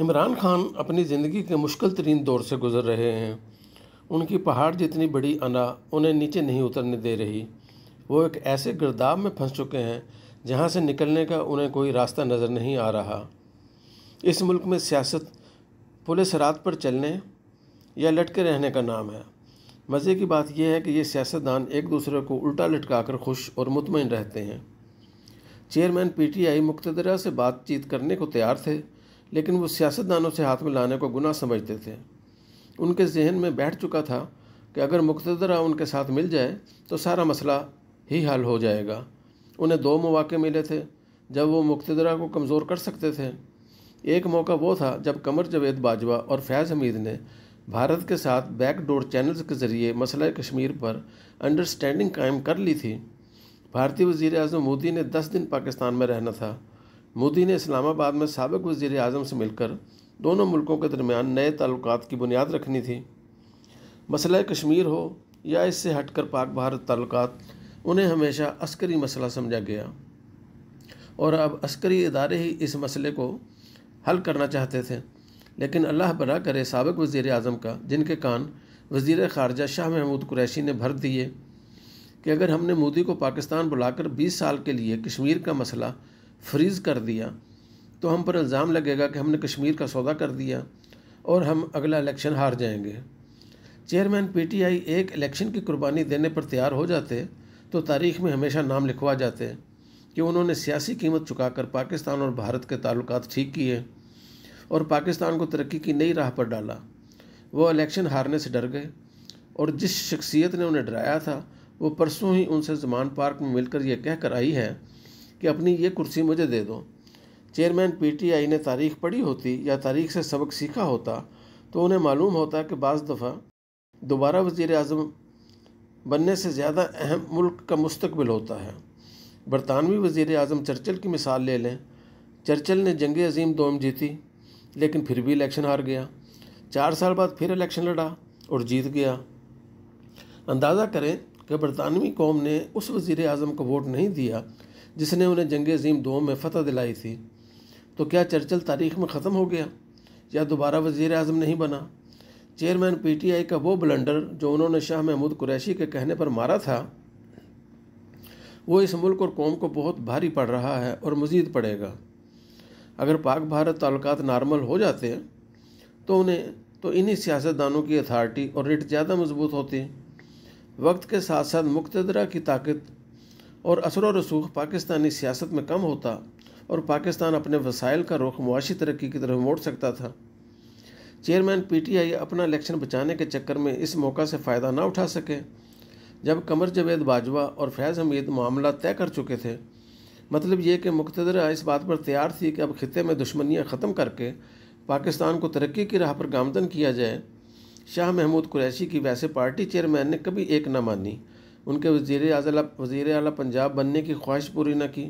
इमरान खान अपनी ज़िंदगी के मुश्किल तरीन दौर से गुज़र रहे हैं उनकी पहाड़ जितनी बड़ी अना उन्हें नीचे नहीं उतरने दे रही वो एक ऐसे गिरदाब में फंस चुके हैं जहाँ से निकलने का उन्हें कोई रास्ता नज़र नहीं आ रहा इस मुल्क में सियासत पुलिस रात पर चलने या लटके रहने का नाम है मज़े की बात यह है कि ये सियासतदान एक दूसरे को उल्टा लटका कर खुश और मुतमिन रहते हैं चेयरमैन पीटीआई मुख्तदरा से बातचीत करने को तैयार थे लेकिन वो सियासतदानों से हाथ में लाने को गुनाह समझते थे उनके जहन में बैठ चुका था कि अगर मुख्तरा उनके साथ मिल जाए तो सारा मसला ही हल हो जाएगा उन्हें दो मौाक़े मिले थे जब वो मुख्तरा को कमज़ोर कर सकते थे एक मौका वो था जब कमर जवेद बाजवा और फैज़ हमीद ने भारत के साथ बैकडोर चैनल्स के ज़रिए मसला कश्मीर पर अंडरस्टैंडिंग कायम कर ली थी भारतीय वजीर अजम मोदी ने दस दिन पाकिस्तान में रहना था मोदी ने इस्लामाबाद में सबक वज़ी अजम से मिलकर दोनों मुल्कों के दरमियान नए ताल्लुक की बुनियाद रखनी थी मसला कश्मीर हो या इससे हटकर पाक भारत ताल्लुक उन्हें हमेशा अस्करी मसला समझा गया और अब अस्करी इदारे ही इस मसले को हल करना चाहते थे लेकिन अल्लाह बना करे सबक वजीर अजम का जिनके कान वज़ी ख़ारजा शाह महमूद कुरैशी ने भर दिए कि अगर हमने मोदी को पाकिस्तान बुलाकर 20 साल के लिए कश्मीर का मसला फ्रीज़ कर दिया तो हम पर इल्ज़ाम लगेगा कि हमने कश्मीर का सौदा कर दिया और हम अगला इलेक्शन हार जाएंगे चेयरमैन पीटीआई एक इलेक्शन की कुर्बानी देने पर तैयार हो जाते तो तारीख में हमेशा नाम लिखवा जाते कि उन्होंने सियासी कीमत चुकाकर पाकिस्तान और भारत के ताल्लुक ठीक किए और पाकिस्तान को तरक्की की नई राह पर डाला वो इलेक्शन हारने से डर गए और जिस शख्सियत ने उन्हें डराया था वो परसों ही उनसे जमान पार्क में मिलकर यह कहकर आई है कि अपनी ये कुर्सी मुझे दे दो चेयरमैन पीटीआई ने तारीख पढ़ी होती या तारीख से सबक सीखा होता तो उन्हें मालूम होता कि बज़ दफ़ा दोबारा वज़ी अजम बनने से ज़्यादा अहम मुल्क का मुस्तबिल होता है बरतानवी वज़ी अजम चर्चल की मिसाल ले लें चर्चल ने जंग अजीम दोम जीती लेकिन फिर भी इलेक्शन हार गया चार साल बाद फिर इलेक्शन लड़ा और जीत गया अंदाज़ा करें कि बरतानवी कौम ने उस वज़ी अजम को वोट नहीं दिया जिसने उन्हें जंग अजीम दो में फ़तह दिलाई थी तो क्या चर्चल तारीख में ख़त्म हो गया या दोबारा वजीर अजम नहीं बना चेयरमैन पीटीआई का वो ब्लंडर जो उन्होंने शाह महमूद कुरैशी के कहने पर मारा था वो इस मुल्क और कौम को बहुत भारी पड़ रहा है और मज़ीद पड़ेगा अगर पाक भारत ताल्लुक नॉर्मल हो जाते तो उन्हें तो इन्हीं सियासतदानों की अथॉरिटी और रिट ज़्यादा मजबूत होती वक्त के साथ साथ मुख्तरा की ताकत और असर व रसूख पाकिस्तानी सियासत में कम होता और पाकिस्तान अपने वसाइल का रुख मुआशी तरक्की की तरफ मोड़ सकता था चेयरमैन पीटीआई अपना इलेक्शन बचाने के चक्कर में इस मौका से फ़ायदा ना उठा सके जब कमर जवेद बाजवा और फैज़ हमीद मामला तय कर चुके थे मतलब ये कि मुख्तर इस बात पर तैयार थी कि अब खत्े में दुश्मनियाँ ख़त्म करके पाकिस्तान को तरक्की की राह पर गामदन किया जाए शाह महमूद कुरैशी की वैसे पार्टी चेयरमैन ने कभी एक ना मानी उनके वजीर अजला वजीर अला पंजाब बनने की ख्वाहिश पूरी न की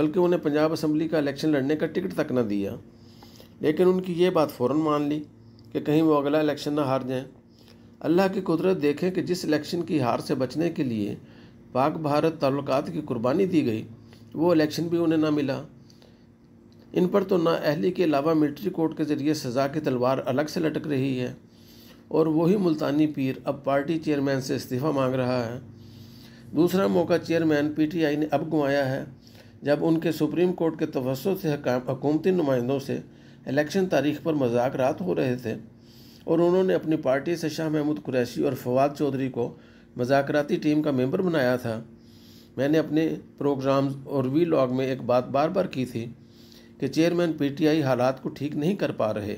बल्कि उन्हें पंजाब असम्बली का इलेक्शन लड़ने का टिकट तक न दिया लेकिन उनकी ये बात फ़ौर मान ली कि कहीं वो अगला इलेक्शन ना हार जाएँ अल्लाह की कुदरत देखें कि जिस इलेक्शन की हार से बचने के लिए पाक भारत ताल्लुक की कुर्बानी दी गई वो इलेक्शन भी उन्हें ना मिला इन पर तो ना अहली के अलावा मिलिट्री कोर्ट के ज़रिए सज़ा की तलवार अलग से लटक रही है और वही मुल्तानी पीर अब पार्टी चेयरमैन से इस्तीफ़ा मांग रहा है दूसरा मौका चेयरमैन पीटीआई ने अब गुमाया है जब उनके सुप्रीम कोर्ट के तवस्त से हकूमती नुमाइंदों से इलेक्शन तारीख पर मजाक रात हो रहे थे और उन्होंने अपनी पार्टी से शाह महमूद कुरैशी और फवाद चौधरी को मजाकराती टीम का मेंबर बनाया था मैंने अपने प्रोग्राम्स और वी लॉग में एक बात बार बार की थी कि चेयरमैन पीटीआई हालात को ठीक नहीं कर पा रहे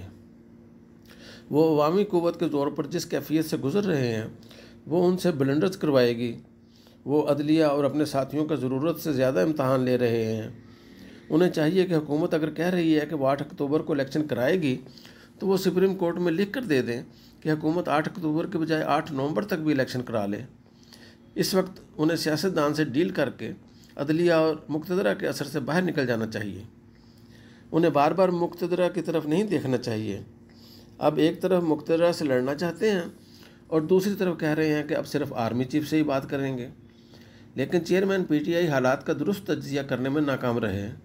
वो अवामी क़वत के तौर पर जिस कैफियत से गुज़र रहे हैं वो उनसे बलेंडर्स करवाएगी वो अदलिया और अपने साथियों का ज़रूरत से ज़्यादा इम्तहान ले रहे हैं उन्हें चाहिए कि हुकूमत अगर कह रही है कि वो आठ अक्टूबर को इलेक्शन कराएगी तो वो सुप्रीम कोर्ट में लिख कर दे दें कि हुकूमत आठ अक्टूबर के बजाय आठ नवंबर तक भी इलेक्शन करा ले इस वक्त उन्हें सियासतदान से डील करके अदलिया और मुक्तदरा के असर से बाहर निकल जाना चाहिए उन्हें बार बार मुक्तदरा की तरफ नहीं देखना चाहिए अब एक तरफ मुख्तरा से लड़ना चाहते हैं और दूसरी तरफ कह रहे हैं कि अब सिर्फ आर्मी चीफ से ही बात करेंगे लेकिन चेयरमैन पीटीआई हालात का दुरुस्त तजिया करने में नाकाम रहे हैं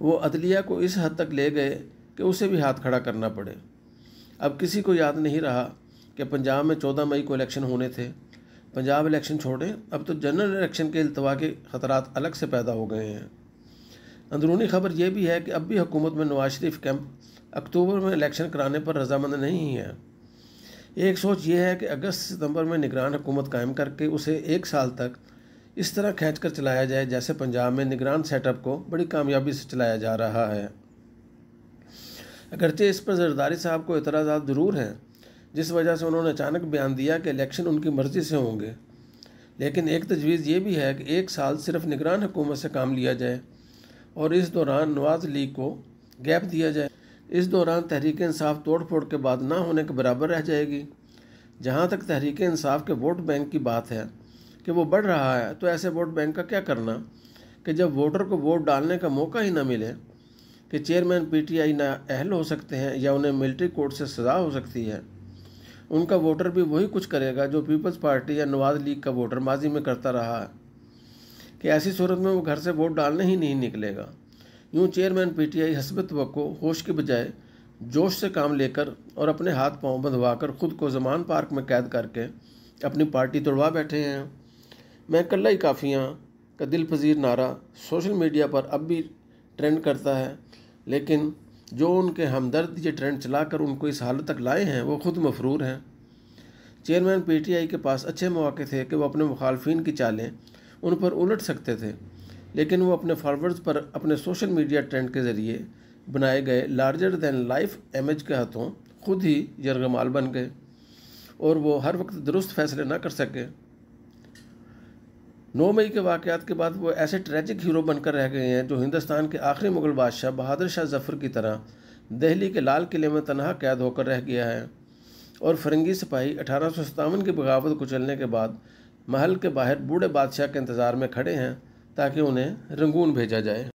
वो अदलिया को इस हद तक ले गए कि उसे भी हाथ खड़ा करना पड़े अब किसी को याद नहीं रहा कि पंजाब में चौदह मई को इलेक्शन होने थे पंजाब इलेक्शन छोड़ें अब तो जनरल इलेक्शन के अल्तवा के खतरा अलग से पैदा हो गए हैं अंदरूनी खबर यह भी है कि अब भी हुकूमत में नवाज शरीफ कैंप अक्टूबर में इलेक्शन कराने पर रजामंद नहीं है एक सोच यह है कि अगस्त सितंबर में निगरान हुकूमत कायम करके उसे एक साल तक इस तरह खींच कर चलाया जाए जैसे पंजाब में निगरान सेटअप को बड़ी कामयाबी से चलाया जा रहा है अगरचे इस पर जरदारी साहब को इतराजा ज़रूर हैं जिस वजह से उन्होंने अचानक बयान दिया कि इलेक्शन उनकी मर्ज़ी से होंगे लेकिन एक तजवीज़ ये भी है कि एक साल सिर्फ निगरान हुकूमत से काम लिया जाए और इस दौरान नवाज लीग को गैप दिया जाए इस दौरान तहरीक इंसाफ तोड़ फोड़ के बाद ना होने के बराबर रह जाएगी जहाँ तक तहरीक इंसाफ के वोट बैंक की बात है कि वो बढ़ रहा है तो ऐसे वोट बैंक का क्या करना कि जब वोटर को वोट डालने का मौका ही ना मिले कि चेयरमैन पीटीआई ना अहल हो सकते हैं या उन्हें मिलिट्री कोर्ट से सज़ा हो सकती है उनका वोटर भी वही कुछ करेगा जो पीपल्स पार्टी या नवाज लीग का वोटर माजी में करता रहा है कि ऐसी सूरत में वो घर से वोट डालने ही नहीं निकलेगा यूँ चेयरमैन पीटीआई हसबत को होश के बजाय जोश से काम लेकर और अपने हाथ पांव बंधवाकर खुद को जमान पार्क में कैद करके अपनी पार्टी तोड़वा बैठे हैं मैं कल्ला ही काफ़ियाँ का दिल पजीर नारा सोशल मीडिया पर अब भी ट्रेंड करता है लेकिन जो उनके हमदर्द ये ट्रेंड चलाकर उनको इस हालत तक लाए हैं वो खुद मफरूर हैं चेयरमैन पीटीआई के पास अच्छे मौके थे कि वो अपने मुखालफन की चालें उन पर उलट सकते थे लेकिन वो अपने फॉलोअर्स पर अपने सोशल मीडिया ट्रेंड के ज़रिए बनाए गए लार्जर दैन लाइफ इमेज के हाथों खुद ही यरगमाल बन गए और वो हर वक्त दुरुस्त फैसले ना कर सके नौ मई के वाक़ात के बाद वो ऐसे ट्रैजिक हीरो बनकर रह गए हैं जो हिंदुस्तान के आखिरी मुग़ल बादशाह बहादुर शाह जफ़र की तरह दहली के लाल किले में तनहा कैद होकर रह गया है और फरंगी सिपाही अठारह की बगावत कुचलने के बाद महल के बाहर बूढ़े बादशाह के इंतज़ार में खड़े हैं ताकि उन्हें रंगून भेजा जाए